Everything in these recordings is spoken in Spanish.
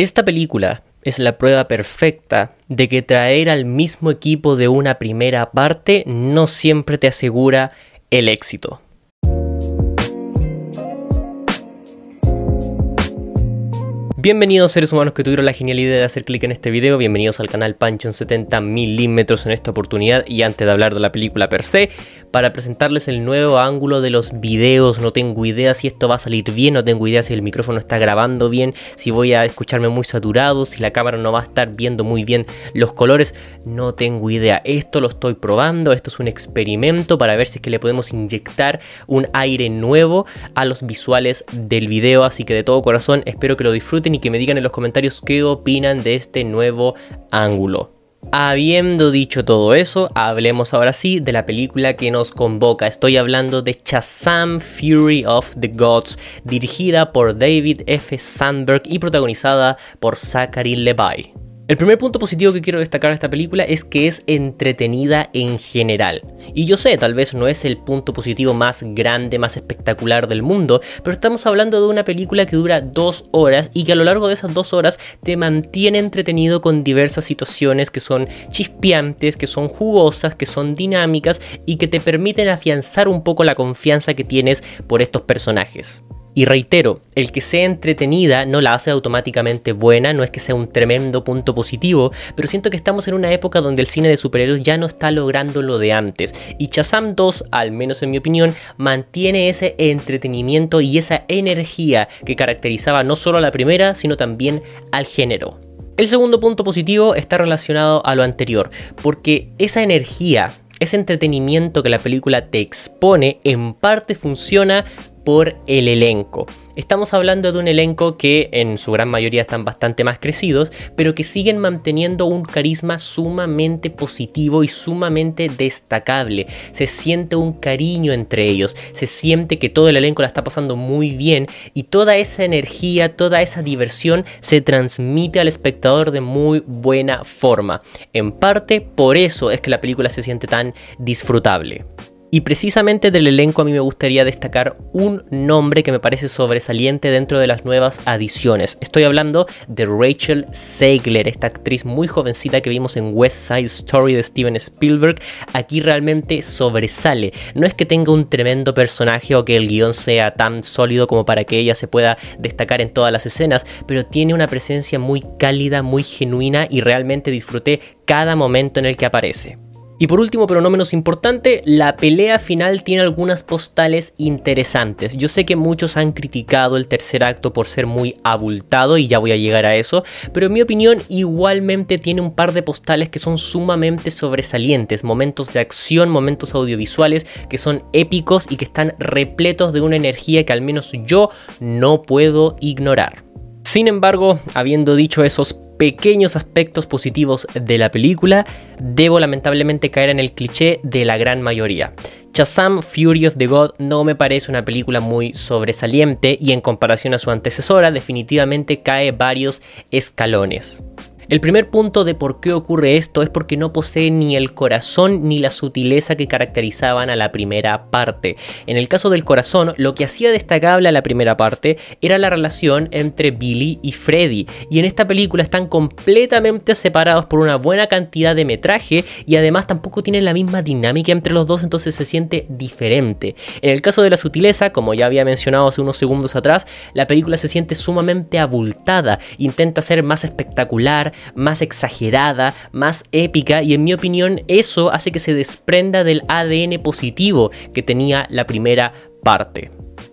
Esta película es la prueba perfecta de que traer al mismo equipo de una primera parte no siempre te asegura el éxito. Bienvenidos seres humanos que tuvieron la genial idea de hacer clic en este video, bienvenidos al canal Pancho en 70 milímetros en esta oportunidad y antes de hablar de la película per se, para presentarles el nuevo ángulo de los videos, no tengo idea si esto va a salir bien, no tengo idea si el micrófono está grabando bien, si voy a escucharme muy saturado, si la cámara no va a estar viendo muy bien los colores, no tengo idea, esto lo estoy probando, esto es un experimento para ver si es que le podemos inyectar un aire nuevo a los visuales del video, así que de todo corazón espero que lo disfruten y que me digan en los comentarios qué opinan de este nuevo ángulo. Habiendo dicho todo eso, hablemos ahora sí de la película que nos convoca. Estoy hablando de Shazam Fury of the Gods, dirigida por David F. Sandberg y protagonizada por Zachary Levi. El primer punto positivo que quiero destacar de esta película es que es entretenida en general. Y yo sé, tal vez no es el punto positivo más grande, más espectacular del mundo, pero estamos hablando de una película que dura dos horas y que a lo largo de esas dos horas te mantiene entretenido con diversas situaciones que son chispeantes, que son jugosas, que son dinámicas y que te permiten afianzar un poco la confianza que tienes por estos personajes. Y reitero, el que sea entretenida no la hace automáticamente buena, no es que sea un tremendo punto positivo, pero siento que estamos en una época donde el cine de superhéroes ya no está logrando lo de antes. Y Shazam 2, al menos en mi opinión, mantiene ese entretenimiento y esa energía que caracterizaba no solo a la primera, sino también al género. El segundo punto positivo está relacionado a lo anterior, porque esa energía, ese entretenimiento que la película te expone, en parte funciona por el elenco. Estamos hablando de un elenco que en su gran mayoría están bastante más crecidos, pero que siguen manteniendo un carisma sumamente positivo y sumamente destacable. Se siente un cariño entre ellos, se siente que todo el elenco la está pasando muy bien y toda esa energía, toda esa diversión se transmite al espectador de muy buena forma. En parte por eso es que la película se siente tan disfrutable. Y precisamente del elenco a mí me gustaría destacar un nombre que me parece sobresaliente dentro de las nuevas adiciones. Estoy hablando de Rachel Segler, esta actriz muy jovencita que vimos en West Side Story de Steven Spielberg. Aquí realmente sobresale. No es que tenga un tremendo personaje o que el guión sea tan sólido como para que ella se pueda destacar en todas las escenas, pero tiene una presencia muy cálida, muy genuina y realmente disfruté cada momento en el que aparece. Y por último, pero no menos importante, la pelea final tiene algunas postales interesantes. Yo sé que muchos han criticado el tercer acto por ser muy abultado y ya voy a llegar a eso, pero en mi opinión igualmente tiene un par de postales que son sumamente sobresalientes, momentos de acción, momentos audiovisuales que son épicos y que están repletos de una energía que al menos yo no puedo ignorar. Sin embargo, habiendo dicho esos pequeños aspectos positivos de la película, debo lamentablemente caer en el cliché de la gran mayoría. Shazam Fury of the God no me parece una película muy sobresaliente y en comparación a su antecesora definitivamente cae varios escalones. El primer punto de por qué ocurre esto es porque no posee ni el corazón ni la sutileza que caracterizaban a la primera parte. En el caso del corazón, lo que hacía destacable a la primera parte era la relación entre Billy y Freddy, y en esta película están completamente separados por una buena cantidad de metraje y además tampoco tienen la misma dinámica entre los dos, entonces se siente diferente. En el caso de la sutileza, como ya había mencionado hace unos segundos atrás, la película se siente sumamente abultada, intenta ser más espectacular, más exagerada, más épica y en mi opinión eso hace que se desprenda del ADN positivo que tenía la primera parte.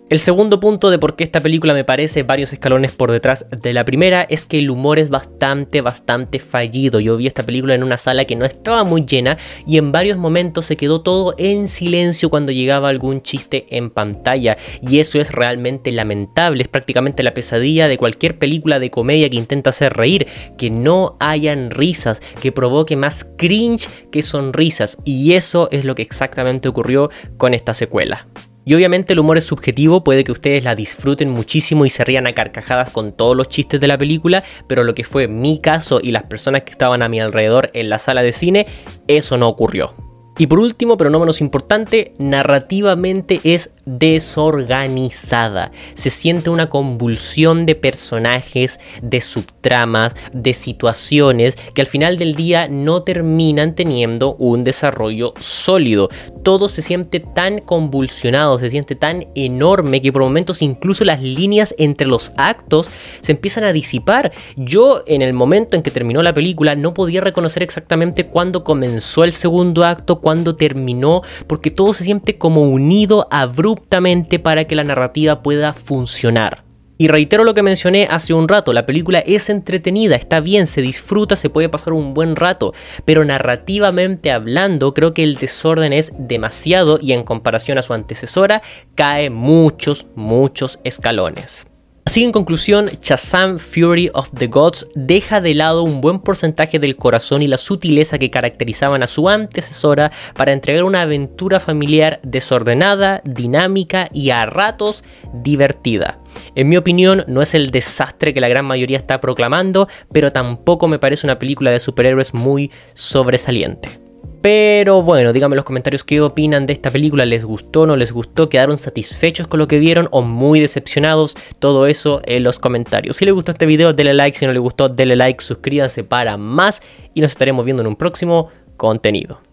El segundo punto de por qué esta película me parece varios escalones por detrás de la primera es que el humor es bastante, bastante fallido. Yo vi esta película en una sala que no estaba muy llena y en varios momentos se quedó todo en silencio cuando llegaba algún chiste en pantalla. Y eso es realmente lamentable, es prácticamente la pesadilla de cualquier película de comedia que intenta hacer reír, que no hayan risas, que provoque más cringe que sonrisas. Y eso es lo que exactamente ocurrió con esta secuela. Y obviamente el humor es subjetivo, puede que ustedes la disfruten muchísimo y se rían a carcajadas con todos los chistes de la película, pero lo que fue mi caso y las personas que estaban a mi alrededor en la sala de cine, eso no ocurrió. Y por último, pero no menos importante, narrativamente es desorganizada. Se siente una convulsión de personajes, de subtramas, de situaciones que al final del día no terminan teniendo un desarrollo sólido. Todo se siente tan convulsionado, se siente tan enorme que por momentos incluso las líneas entre los actos se empiezan a disipar. Yo en el momento en que terminó la película no podía reconocer exactamente cuándo comenzó el segundo acto, cuando terminó, porque todo se siente como unido abruptamente para que la narrativa pueda funcionar. Y reitero lo que mencioné hace un rato, la película es entretenida, está bien, se disfruta, se puede pasar un buen rato, pero narrativamente hablando creo que el desorden es demasiado y en comparación a su antecesora cae muchos, muchos escalones. Así que en conclusión, Shazam Fury of the Gods deja de lado un buen porcentaje del corazón y la sutileza que caracterizaban a su antecesora para entregar una aventura familiar desordenada, dinámica y a ratos divertida. En mi opinión, no es el desastre que la gran mayoría está proclamando, pero tampoco me parece una película de superhéroes muy sobresaliente. Pero bueno, díganme en los comentarios qué opinan de esta película, les gustó, no les gustó, quedaron satisfechos con lo que vieron o muy decepcionados, todo eso en los comentarios. Si les gustó este video, denle like, si no les gustó, denle like, suscríbanse para más y nos estaremos viendo en un próximo contenido.